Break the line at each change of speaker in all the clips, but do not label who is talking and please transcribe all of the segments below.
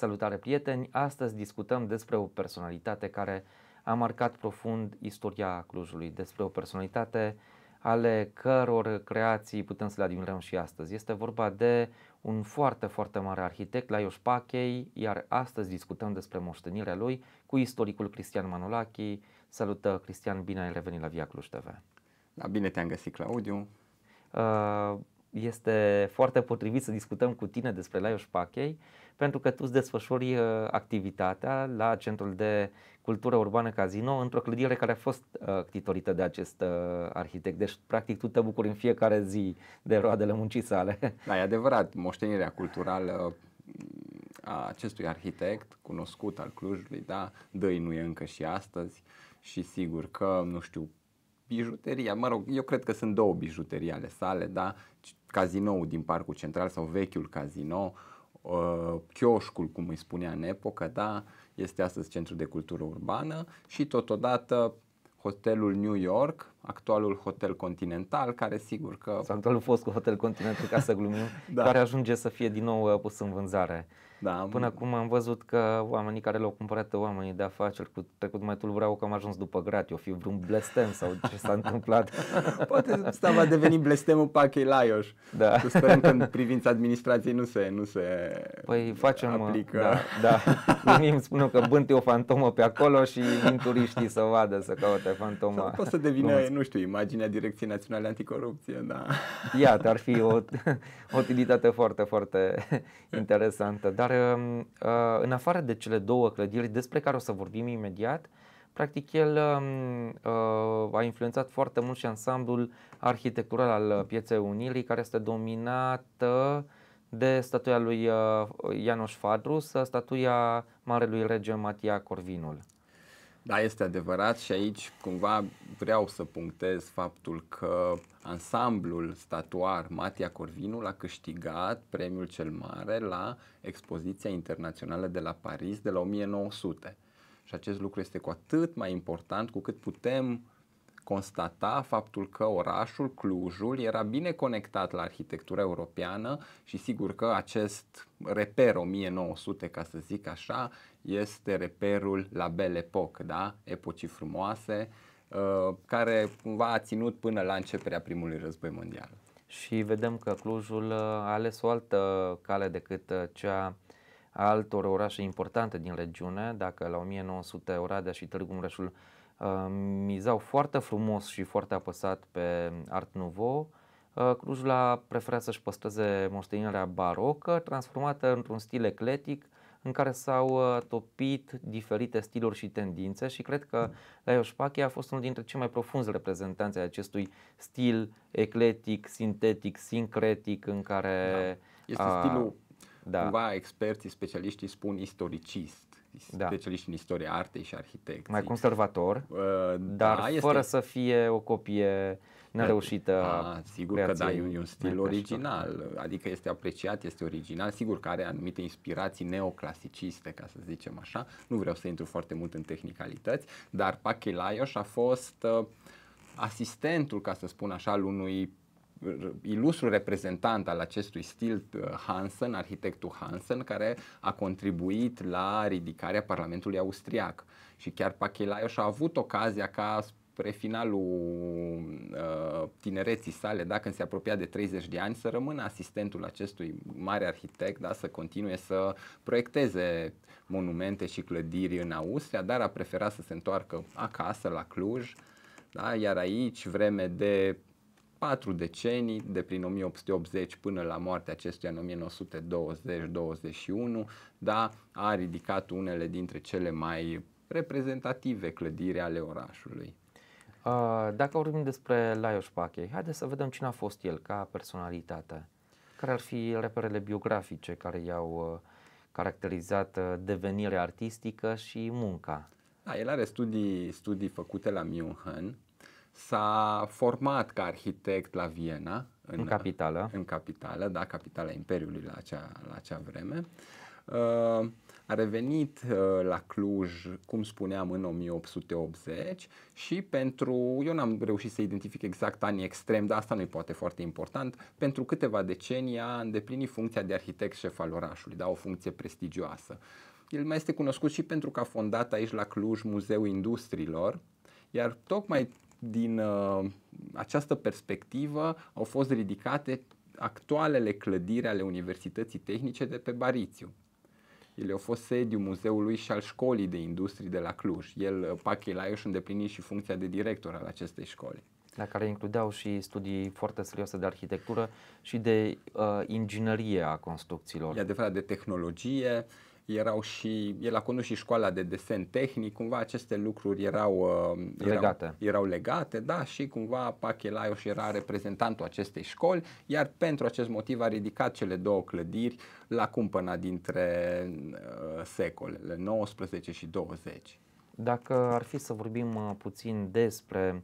Salutare prieteni! Astăzi discutăm despre o personalitate care a marcat profund istoria Clujului, despre o personalitate ale căror creații putem să le admirăm și astăzi. Este vorba de un foarte, foarte mare arhitect, Laios Pachei, iar astăzi discutăm despre moștenirea lui cu istoricul Cristian Manolachi. Salută, Cristian, bine ai revenit
la Via Cluj TV! Da, bine te-am găsit, Claudiu!
Uh, este foarte potrivit să discutăm cu tine despre Laios Pachei, pentru că tu îți desfășori uh, activitatea la Centrul de Cultură Urbană Casino într-o clădire care a fost uh, titorită de acest uh, arhitect. Deci, practic, tu te bucuri în fiecare zi de roadele muncii sale.
Da, e adevărat. Moștenirea culturală mm, a acestui arhitect cunoscut al Clujului, da, e încă și astăzi și sigur că, nu știu, bijuteria, mă rog, eu cred că sunt două bijuterii ale sale, da, cazinoul din Parcul Central sau vechiul cazino, uh, chioșcul, cum îi spunea în epocă, da, este astăzi centru de cultură urbană și totodată hotelul New York, actualul hotel continental, care sigur că... Sau actualul fost cu hotel continental, ca
să glumim, da. care ajunge să fie din nou uh, pus în vânzare. Da, Până acum am văzut că oamenii care l-au cumpărat, oamenii de afaceri, cu trecut mai tulburau că am ajuns după grat, eu fi vreun blestem
sau ce s-a întâmplat. Poate asta va deveni blestemul pachei Laioș. Da. sperăm că în privința administrației nu se, nu se Păi facem, aplică. da,
da. Mie îmi spun că bânte o fantomă pe acolo și vin turiștii să vadă, să caute fantoma. Sau poate să devină, nu,
nu știu, imaginea Direcției Naționale Anticorupție, da.
Iată, ar fi o, o utilitate foarte, foarte interesantă, dar dar um, uh, în afară de cele două clădiri despre care o să vorbim imediat, practic el um, uh, a influențat foarte mult și ansamblul arhitectural al pieței Unirii, care este dominată de statuia lui uh, Ianoș Fadrus, statuia
Marelui Rege Matia Corvinul. Da, este adevărat și aici cumva vreau să punctez faptul că ansamblul statuar Matia Corvinul a câștigat premiul cel mare la expoziția internațională de la Paris de la 1900. Și acest lucru este cu atât mai important cu cât putem constata faptul că orașul Clujul era bine conectat la arhitectura europeană și sigur că acest reper 1900, ca să zic așa, este reperul la Belle Époque, da? epocii frumoase, uh, care cumva a ținut până la începerea primului război mondial. Și vedem că Clujul
uh, a ales o altă cale decât uh, cea a altor orașe importante din regiune. Dacă la 1900 Oradea și Târgu Mureșul mizau foarte frumos și foarte apăsat pe Art Nouveau, uh, Clujul a preferat să-și păstreze moștenirea barocă, transformată într-un stil ecletic, în care s-au uh, topit diferite stiluri și tendințe și cred că Lajos Pache a fost unul dintre cei mai profunzi reprezentanți ai acestui stil ecletic, sintetic, sincretic în
care... Da. Este a, stilul, da. cumva experții, specialiștii spun istoricist, da. specialiști în istoria artei și arhitect. Mai conservator, uh, dar da, fără este... să fie o copie nereușită. A, da, sigur că da, e un, e un stil original, adică este apreciat, este original, sigur că are anumite inspirații neoclasiciste, ca să zicem așa. Nu vreau să intru foarte mult în tehnicalități, dar Pachelaios a fost uh, asistentul, ca să spun așa, al unui ilustru reprezentant al acestui stil uh, Hansen, arhitectul Hansen, care a contribuit la ridicarea Parlamentului austriac. Și chiar Pachelaios a avut ocazia ca spre finalul uh, tinereții sale, da, când se apropia de 30 de ani, să rămână asistentul acestui mare arhitect, da, să continue să proiecteze monumente și clădiri în Austria, dar a preferat să se întoarcă acasă, la Cluj, da, iar aici, vreme de patru decenii, de prin 1880 până la moartea acestuia în 1920-21, da, a ridicat unele dintre cele mai reprezentative clădiri ale orașului.
Dacă vorbim despre Laios Pache, haideți să vedem cine a fost el ca personalitate. Care ar fi reperele biografice care i-au uh, caracterizat uh, devenirea artistică și munca?
Da, el are studii, studii făcute la München, s-a format ca arhitect la Viena. În, în capitală. În capitală, da, capitala Imperiului la acea, la acea vreme. Uh, a revenit uh, la Cluj, cum spuneam, în 1880 și pentru, eu n-am reușit să identific exact anii extrem, dar asta nu-i poate foarte important, pentru câteva decenii a îndeplinit funcția de arhitect șef al orașului, da, o funcție prestigioasă. El mai este cunoscut și pentru că a fondat aici la Cluj Muzeul Industriilor, iar tocmai din uh, această perspectivă au fost ridicate actualele clădiri ale Universității Tehnice de pe Barițiu. Ele au fost sediu muzeului și al școlii de industrie de la Cluj. El, uh, Pache Laios, îndeplini și funcția de director al acestei școli. La care includeau și studii foarte serioase de arhitectură și de uh, inginerie a construcțiilor. E adevărat, de tehnologie. Uh, erau și, el a condus și școala de desen tehnic, cumva aceste lucruri erau, uh, erau legate, erau legate da, și cumva Pache era reprezentantul acestei școli, iar pentru acest motiv a ridicat cele două clădiri la cumpăna dintre uh, secolele 19 și 20. Dacă
ar fi să vorbim uh, puțin despre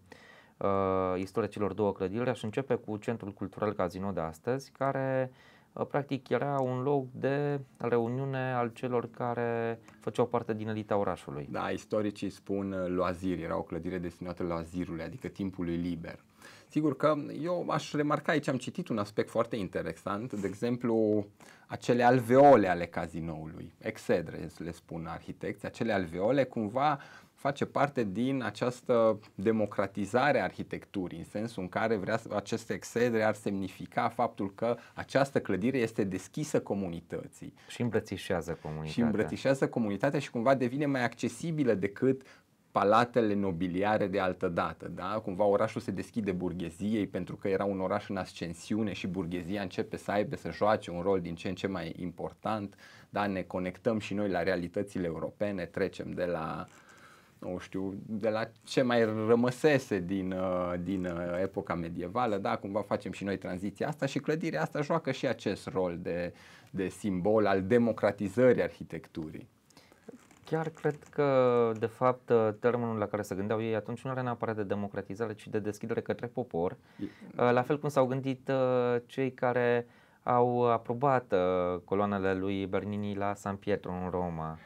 uh, istoria celor două clădiri, aș începe cu Centrul Cultural Casino de astăzi, care uh, Uh, practic era un loc de reuniune al celor care făceau
parte din elita orașului. Da, istoricii spun uh, loaziri, era o clădire destinată loazirului, adică timpului liber. Sigur că eu aș remarca aici, am citit un aspect foarte interesant, de exemplu, acele alveole ale cazinoului, excedre le spun arhitecți, acele alveole cumva uh, face parte din această democratizare a arhitecturii, în sensul în care vrea aceste excedere ar semnifica faptul că această clădire este deschisă comunității. Și îmbrățișează comunitatea. Și îmbrățișează comunitatea și cumva devine mai accesibilă decât palatele nobiliare de altă dată, da? Cumva orașul se deschide burgheziei pentru că era un oraș în ascensiune și burghezia începe să aibă să joace un rol din ce în ce mai important, da? Ne conectăm și noi la realitățile europene, trecem de la uh, nu știu, de la ce mai rămăsese din, uh, din uh, epoca medievală, da, cumva facem și noi tranziția asta și clădirea asta joacă și acest rol de, de simbol al democratizării arhitecturii.
Chiar cred că, de fapt, uh, termenul la care se gândeau ei atunci nu era neapărat de democratizare, ci de deschidere către popor, la fel cum s-au gândit cei care au aprobat uh, coloanele lui Bernini la San Pietro în Roma.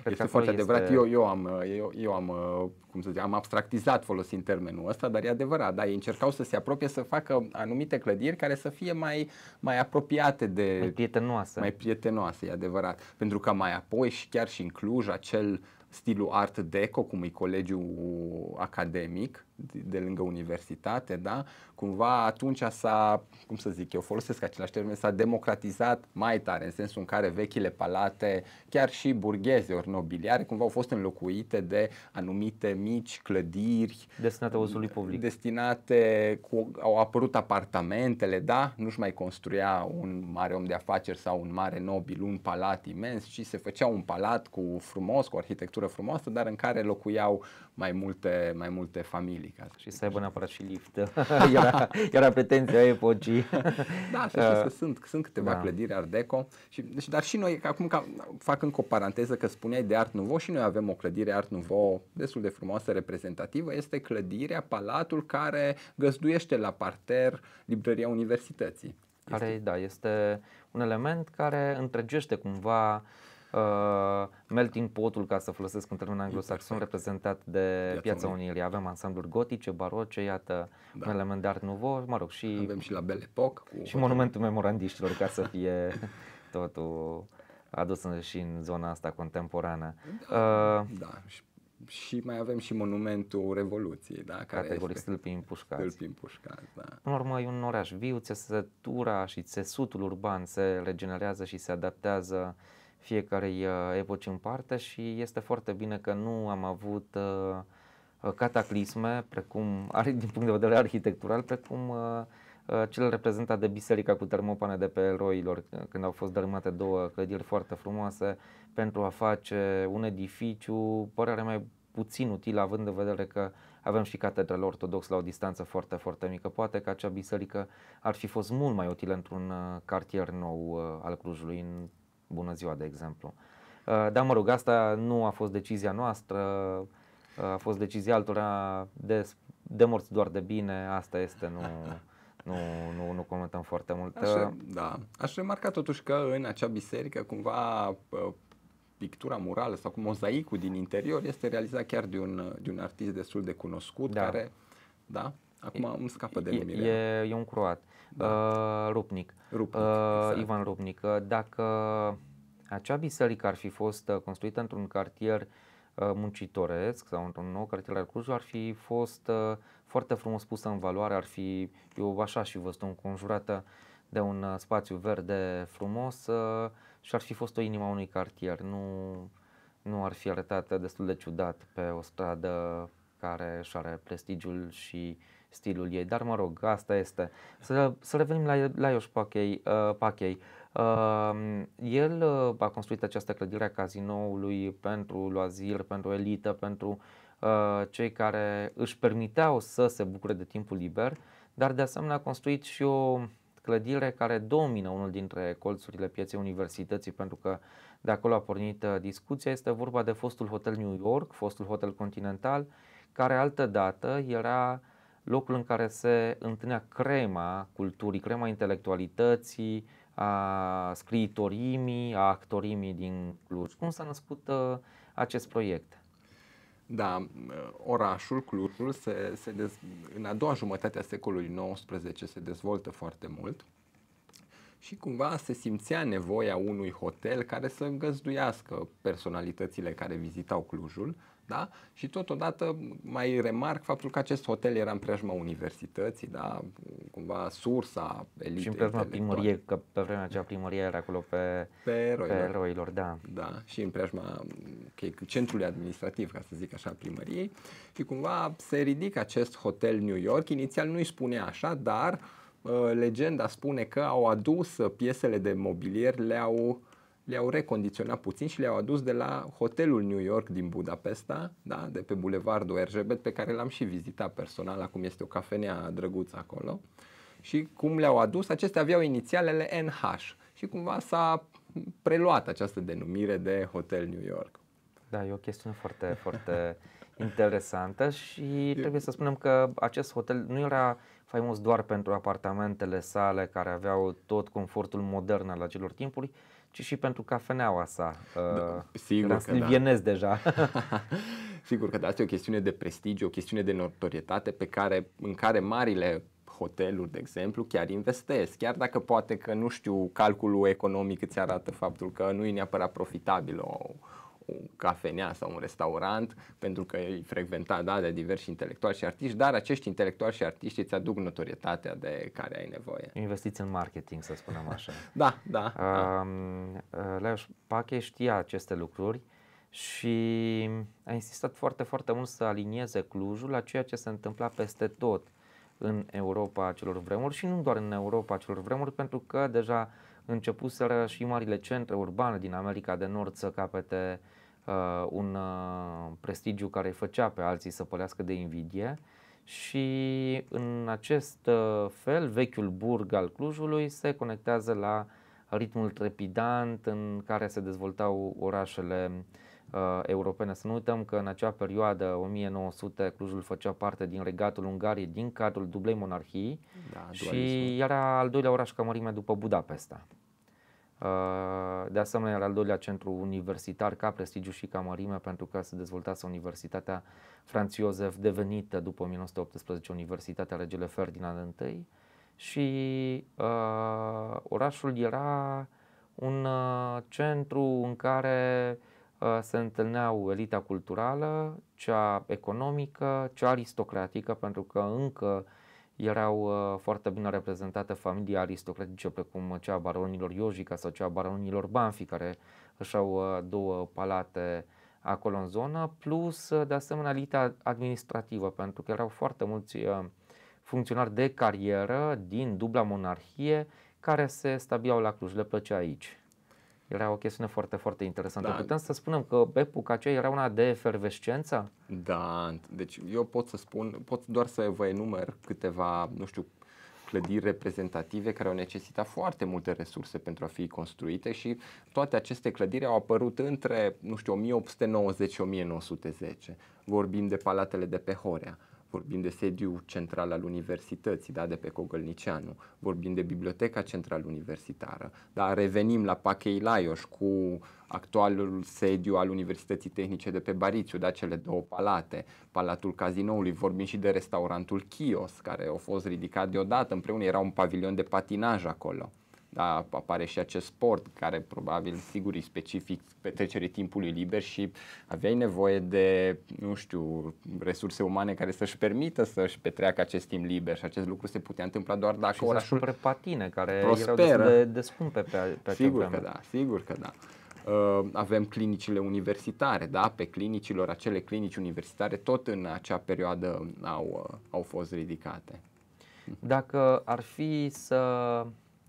Cred este foarte este... adevărat. Eu,
eu am, uh, eu, eu am, uh, cum să zic, am abstractizat folosind termenul ăsta, dar e adevărat. Da, ei încercau să se apropie, să facă anumite clădiri care să fie mai, mai apropiate de... Mai prietenoase. Mai prietenoase, e adevărat. Pentru că mai apoi și chiar și în Cluj, acel stilul art deco, cum e colegiul academic, de lângă universitate, da? Cumva atunci s-a, cum să zic, eu folosesc același termen, s-a democratizat mai tare, în sensul în care vechile palate, chiar și burgheze ori nobiliare, cumva au fost înlocuite de anumite mici clădiri destinate uzului public. Destinate cu, au apărut apartamentele, da? Nu-și mai construia un mare om de afaceri sau un mare nobil un palat imens, ci se făcea un palat cu frumos, cu o arhitectură frumoasă, dar în care locuiau mai multe, mai multe familii ca să Și să aibă neapărat și lift. era, era pretenția epocii. da, și uh, sunt, sunt câteva da. clădiri Art Deco. Și, dar și noi, acum ca, fac încă o paranteză că spuneai de Art Nouveau și noi avem o clădire Art Nouveau destul de frumoasă, reprezentativă. Este clădirea, palatul care găzduiește la parter librăria universității. Care, este... da,
este un element care întregește cumva uh, melting potul, ca să folosesc un termen anglosaxon, exact. reprezentat de Piața, Piața Unirii. Avem ansambluri gotice, baroce, iată, da. un element de art nouveau, mă rog, și... Avem și la Belle Époque. Cu și monumentul memorandiștilor, ca să fie totul adus și în zona asta contemporană.
Da, uh, da. Și, și mai avem și monumentul Revoluției, da? Care categoric este stâlpii împușcați. Stâlpii împușcați, da.
În urmă, e un oraș viu, țesătura și țesutul urban se regenerează și se adaptează uh, fiecarei uh, epoci în parte și este foarte bine că nu am avut uh, uh, cataclisme, precum, din punct de vedere arhitectural, precum cel reprezentat de biserica cu termopane de pe eroilor, când au fost dărâmate două clădiri foarte frumoase, pentru a face un edificiu, părere mai puțin util, având în vedere că avem și catedrale ortodox la o distanță foarte, foarte mică. Poate că acea biserică ar fi fost mult mai utilă într-un cartier nou al Clujului, în bună ziua, de exemplu. Uh, Dar mă rog, asta nu a fost decizia noastră, uh, a fost decizia altora de, de morți doar de bine, asta
este, nu, nu, nu, nu comentăm foarte mult. Aș, uh, da. Aș remarca totuși că în acea biserică cumva pictura murală sau cu mozaicul din interior este realizat chiar de un, de un artist destul de cunoscut da. care da, Acum îmi scapă de numire.
E, e un croat. Da. Uh, Rupnic. Rupnic uh, exact. Ivan Rupnic. Uh, dacă acea biserică ar fi fost uh, construită într-un cartier uh, muncitoresc sau într-un nou cartier al Clujului, ar fi fost foarte frumos pusă în valoare, ar fi, eu așa și văzut, înconjurată de un spațiu verde frumos și ar fi fost o inima unui cartier, nu, nu ar fi arătat destul de ciudat pe o stradă care și are prestigiul și uh, stilul ei, dar mă rog, asta este. Să, să revenim la, la Ioș Pachei. Uh, Pachei. Uh, el uh, a construit această clădire a cazinoului pentru loazir, pentru elită, pentru uh, cei care își permiteau să se bucure de timpul liber, dar de asemenea a construit și o clădire care domină unul dintre colțurile pieței universității, pentru că de acolo a pornit uh, discuția. Este vorba de fostul Hotel New York, fostul Hotel Continental, care altă dată era locul în care se întâlnea crema culturii, crema intelectualității, a scriitorimii, a actorimii din Cluj. Cum s-a născut uh,
acest proiect? Da, uh, orașul, Clujul, se, se dez... în a doua jumătate a secolului XIX se dezvoltă foarte mult și cumva se simțea nevoia unui hotel care să îngăzduiască personalitățile care vizitau Clujul da? Și totodată mai remarc faptul că acest hotel era în preajma universității, da? cumva sursa elitei. Și în preajma primăriei, că pe vremea aceea primăria era acolo pe, pe, eroilor. pe eroilor. Da. da. Și în preajma okay, centrului administrativ, ca să zic așa, primăriei. Și cumva se ridică acest hotel New York. Inițial nu i spune așa, dar uh, legenda spune că au adus piesele de mobilier, le-au uh, le-au recondiționat puțin și le-au adus de la hotelul New York din Budapesta, da, de pe bulevardul Erzsébet, pe care l-am și vizitat personal, acum este o cafenea drăguță acolo. Și cum le-au adus, acestea aveau inițialele NH și cumva s-a preluat această denumire de Hotel New York.
Da, e o chestiune foarte, foarte interesantă și trebuie să spunem că acest hotel nu era faimos doar pentru apartamentele sale care aveau tot confortul modern al acelor timpuri, ci și pentru cafeneaua sa. Da, uh, sigur că da.
deja. sigur că da, asta e o chestiune de prestigiu, o chestiune de notorietate pe care, în care marile hoteluri, de exemplu, chiar investesc, chiar dacă poate că, nu știu, calculul economic îți arată faptul că nu e neapărat profitabil o, o cafenea sau un restaurant, pentru că e frecventat da, de diversi intelectuali și artiști, dar acești intelectuali și artiști îți aduc notorietatea de care ai nevoie. Investiți în marketing, să
spunem așa. da, da. Um, da. Uh, Leoș Pache știa aceste lucruri și a insistat foarte, foarte mult să alinieze Clujul la ceea ce se întâmpla peste tot în Europa acelor vremuri și nu doar în Europa acelor vremuri, pentru că deja începuseră și marile centre urbane din America de Nord să capete uh, un uh, prestigiu care îi făcea pe alții să pălească de invidie și în acest uh, fel vechiul burg al Clujului se conectează la ritmul trepidant în care se dezvoltau orașele uh, uh, europene. Să nu uităm că în acea perioadă, 1900, Clujul făcea parte din regatul Ungariei, din cadrul dublei monarhii,
da, și
era al doilea oraș ca mărime după Budapesta. Uh, de asemenea, era al doilea centru universitar ca prestigiu și ca mărime pentru că se dezvoltase Universitatea Franz Josef, devenită după 1918 Universitatea Regele Ferdinand I și uh, orașul era un uh, centru în care uh, Uh, se întâlneau elita culturală, cea economică, cea aristocratică, pentru că încă erau uh, foarte bine reprezentate familii aristocratice precum cea a baronilor Iojica sau cea a baronilor Banfi, care își au uh, două palate acolo în zonă, plus de asemenea elita administrativă, pentru că erau foarte mulți funcționari de carieră din dubla monarhie care se stabiau la Cluj, le plăcea aici. Era o chestiune foarte, foarte interesantă. Da. Putem să spunem că epoca aceea
era una de efervescență? Da, deci eu pot să spun, pot doar să vă enumer câteva, nu știu, clădiri reprezentative care au necesitat foarte multe resurse pentru a fi construite și toate aceste clădiri au apărut între, nu știu, 1890 și 1910. Vorbim de palatele de pe Horea, vorbim de sediul central al universității, da, de pe Cogălnicianu, vorbim de biblioteca central universitară, dar revenim la Pachei Laioș cu actualul sediu al Universității Tehnice de pe Barițiu, da, cele două palate, Palatul Cazinoului, vorbim și de restaurantul Chios, care a fost ridicat deodată, împreună era un pavilion de patinaj acolo da, apare și acest sport care probabil sigur e specific petrecerii timpului liber și aveai nevoie de, nu știu, resurse umane care să-și permită să-și petreacă acest timp liber și acest lucru se putea întâmpla doar dacă și orașul... Și patine care prosperă. erau de, de scumpe pe, pe Sigur că da, sigur că da. Uh, avem clinicile universitare, da? Pe clinicilor, acele clinici universitare tot în acea perioadă au, uh, au fost ridicate. Dacă ar fi să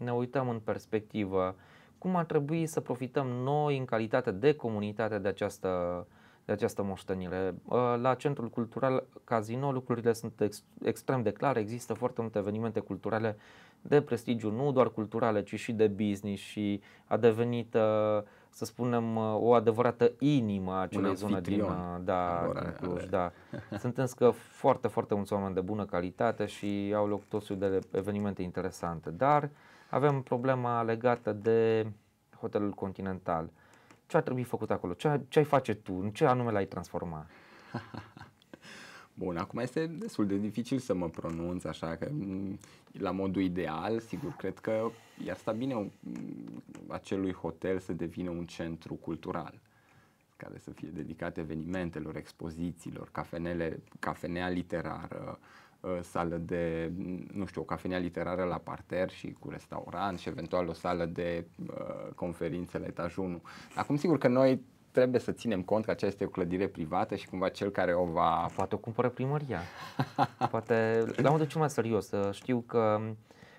ne uităm în perspectivă
cum ar trebui să profităm noi în calitate de comunitate de această, de această moștenire. Ă, la Centrul Cultural Casino lucrurile sunt ex, extrem de clare, există foarte multe evenimente culturale de prestigiu, nu doar culturale, ci și de business și a devenit, ă, să spunem, ă, o adevărată inimă a acelei zone din, da, din Cluj. Da. Sunt însă foarte, foarte mulți oameni de bună calitate și au loc tot de evenimente interesante, dar uh, avem problema legată de hotelul continental. Ce ar trebui făcut acolo? Ce, ce ai face tu? În ce anume l-ai transforma?
Bun, acum este destul de dificil să mă pronunț așa că mm, la modul ideal, sigur, cred că i-ar sta bine acelui hotel să devină un centru cultural care să fie dedicat evenimentelor, expozițiilor, cafenele, cafenea literară, uh, sală de, nu știu, o cafenea literară la parter și cu restaurant și eventual o sală de uh, conferințe la etajul 1. Acum, sigur că noi trebuie să ținem cont că aceasta este o clădire privată și cumva cel care o va... Poate o cumpără primăria. Poate,
la modul cel mai serios, uh, știu că um,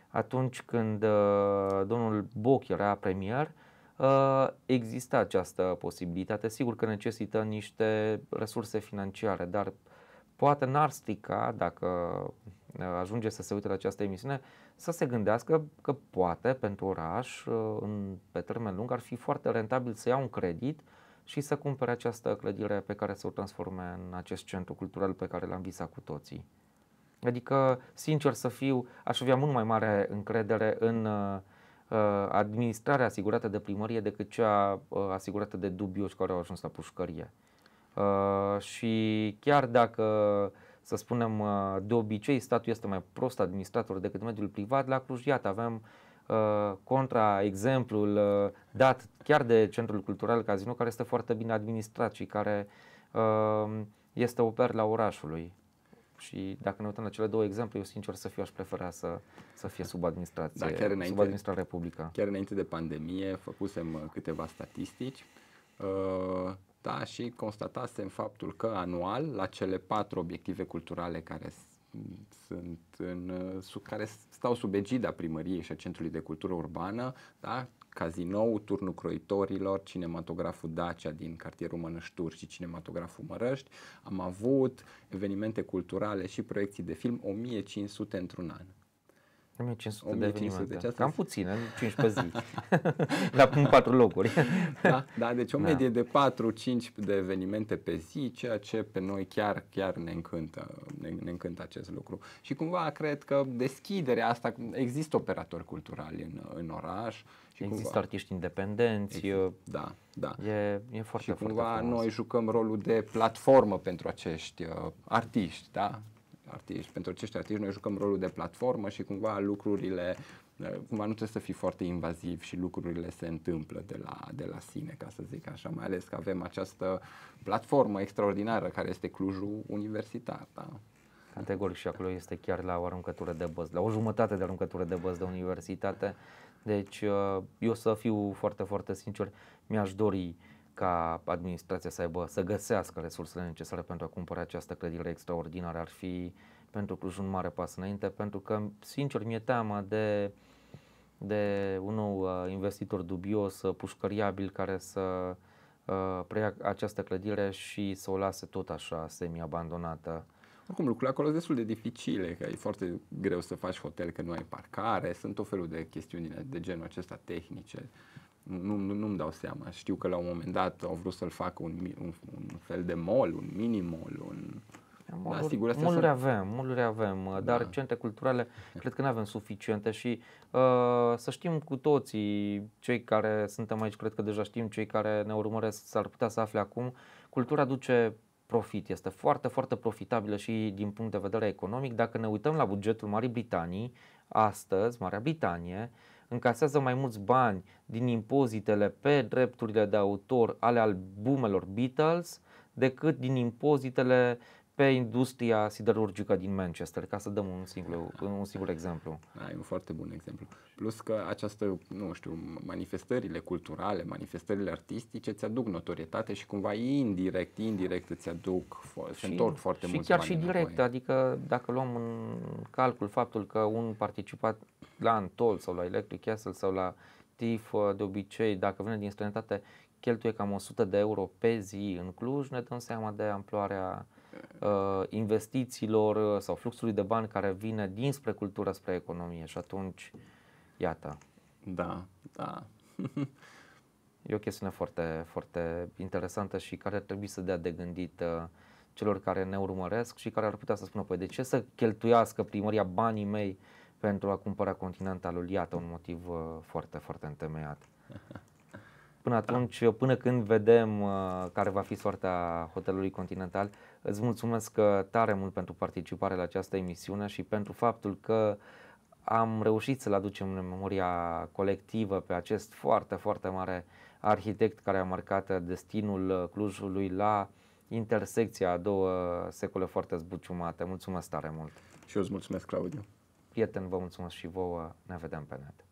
atunci când uh, domnul Boc era premier, uh, exista această posibilitate. Sigur că necesită niște resurse financiare, dar uh, poate n-ar strica dacă uh, ajunge să se uite la această emisiune, să se gândească că poate pentru oraș, uh, în, pe termen lung, ar fi foarte rentabil să ia un credit și să cumpere această clădire pe care să o transforme în acest centru cultural pe care l-am visat cu toții. Adică, sincer să fiu, aș avea mult mai mare încredere în uh, uh administrarea asigurată de primărie decât cea uh, asigurată de dubioși care au ajuns la pușcărie. Uh, și chiar dacă, să spunem, uh, de obicei statul este mai prost administrator decât mediul privat, la Cluj, iată, avem uh, contraexemplul uh, dat chiar de Centrul Cultural Cazinu, care este foarte bine administrat și care uh, este o perla orașului. Și dacă ne uităm la cele două exemple, eu sincer să fiu aș prefera să, să fie sub
administrație, da, chiar înainte, sub administrarea publică. Chiar înainte de pandemie făcusem câteva statistici. Uh, da, și constatasem faptul că anual, la cele patru obiective culturale care sunt în, care stau sub egida primăriei și a Centrului de Cultură Urbană, da? Cazinou, Turnul Croitorilor, Cinematograful Dacia din cartierul Mănășturi și Cinematograful Mărăști, am avut evenimente culturale și proiecții de film 1500 într-un an.
1500 de evenimente. De deci Cam puțin, 15 pe zi.
Dar în 4 locuri. da, da, deci o da. medie da. de 4-5 de evenimente pe zi, ceea ce pe noi chiar, chiar ne încântă, ne, ne încântă acest lucru. Și cumva cred că deschiderea asta, există operatori culturali în, în oraș, și Există cumva, artiști independenți. Exist, da, da. E, e foarte, și cumva foarte noi jucăm rolul de platformă pentru acești uh, artiști, da? artiști. Pentru acești artiști noi jucăm rolul de platformă și cumva lucrurile, eh, cumva nu trebuie să fii foarte invaziv și lucrurile se întâmplă de la, de la sine, ca să zic așa, mai ales că avem această platformă extraordinară care este Clujul Universitar. Da? Categoric și acolo este chiar
la o aruncătură de băz, la o jumătate de aruncătură de băz de universitate. Deci eh, eu să fiu foarte, foarte sincer, mi-aș dori uh, ca administrația să aibă, să găsească resursele necesare pentru a cumpăra această clădire extraordinară ar fi pentru Cluj un mare pas înainte, pentru că, sincer, mi-e teamă de, de un nou uh, investitor dubios, uh, pușcăriabil, care să uh, preia această clădire
și să o lase tot așa semi-abandonată. Oricum, lucrurile acolo sunt destul de dificile, că e foarte greu să faci hotel, că nu ai parcare, sunt tot felul de chestiuni de genul acesta tehnice. Uh, nu, nu, nu-mi dau seama. Știu că la un moment dat au vrut să-l facă un, un, un fel de mall, un mini-mall, un... Moluri, da, da sigur, moluri avem,
moluri avem, uh, da. dar centre culturale da. cred că nu avem suficiente și uh, să știm cu toții, cei care suntem aici, cred că deja știm, cei care ne urmăresc s-ar putea să afle acum, cultura duce profit, este foarte, foarte profitabilă și din punct de vedere economic. Dacă ne uităm la bugetul Marii Britanii, astăzi, Marea Britanie, uh, încasează mai mulți bani din impozitele pe drepturile de autor ale albumelor Beatles decât din impozitele pe industria siderurgică din Manchester, ca să dăm
un singur, un singur exemplu. Da, e un foarte bun exemplu. Plus că această, nu știu, manifestările culturale, manifestările artistice îți aduc notorietate și cumva indirect, indirect îți aduc, se întorc foarte și chiar și direct, înapoi.
adică dacă luăm în calcul faptul că un participat la Antol sau la Electric Castle sau la TIF de obicei, dacă vine din străinătate, cheltuie cam 100 de euro pe zi în Cluj, ne dăm seama de amploarea Uh, investițiilor uh, sau fluxului de bani care vine dinspre cultură spre economie și atunci, iată. Da, da. e o chestiune foarte, foarte interesantă și care ar trebui să dea de gândit uh, celor care ne urmăresc și care ar putea să spună, păi de ce să cheltuiască primăria banii mei pentru a cumpăra continentalul? Iată un motiv foarte, foarte întemeiat. Până da. atunci, da. până când vedem uh, care va fi soarta hotelului Continental, îți mulțumesc uh, tare mult pentru participare la această emisiune și pentru faptul că am reușit să-l aducem în memoria colectivă pe acest foarte, foarte mare arhitect care a marcat destinul uh, Clujului la intersecția a două secole foarte zbuciumate. Mulțumesc tare mult! Și eu îți mulțumesc, Claudiu! Prieteni, vă mulțumesc și vouă, ne vedem pe net!